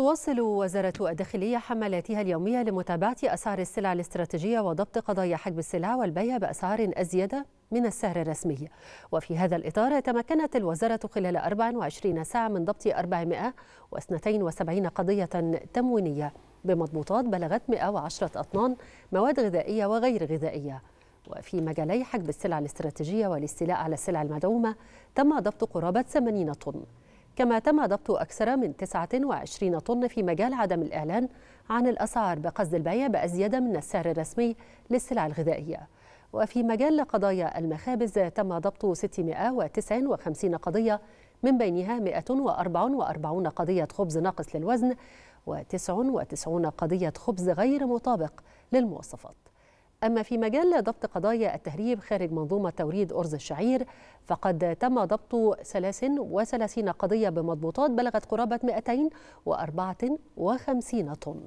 تواصل وزارة الداخلية حملاتها اليومية لمتابعة أسعار السلع الاستراتيجية وضبط قضايا حجب السلع والبيع بأسعار أزيد من السعر الرسمي وفي هذا الإطار تمكنت الوزارة خلال 24 ساعة من ضبط 472 قضية تموينية بمضبوطات بلغت 110 أطنان مواد غذائية وغير غذائية وفي مجالي حجب السلع الاستراتيجية والاستيلاء على السلع المدعومة تم ضبط قرابة 80 طن كما تم ضبط أكثر من 29 طن في مجال عدم الإعلان عن الأسعار بقصد البيع بأزيد من السعر الرسمي للسلع الغذائية وفي مجال قضايا المخابز تم ضبط 659 قضية من بينها 144 قضية خبز ناقص للوزن و99 قضية خبز غير مطابق للمواصفات أما في مجال ضبط قضايا التهريب خارج منظومة توريد أرز الشعير فقد تم ضبط 33 قضية بمضبوطات بلغت قرابة 254 طن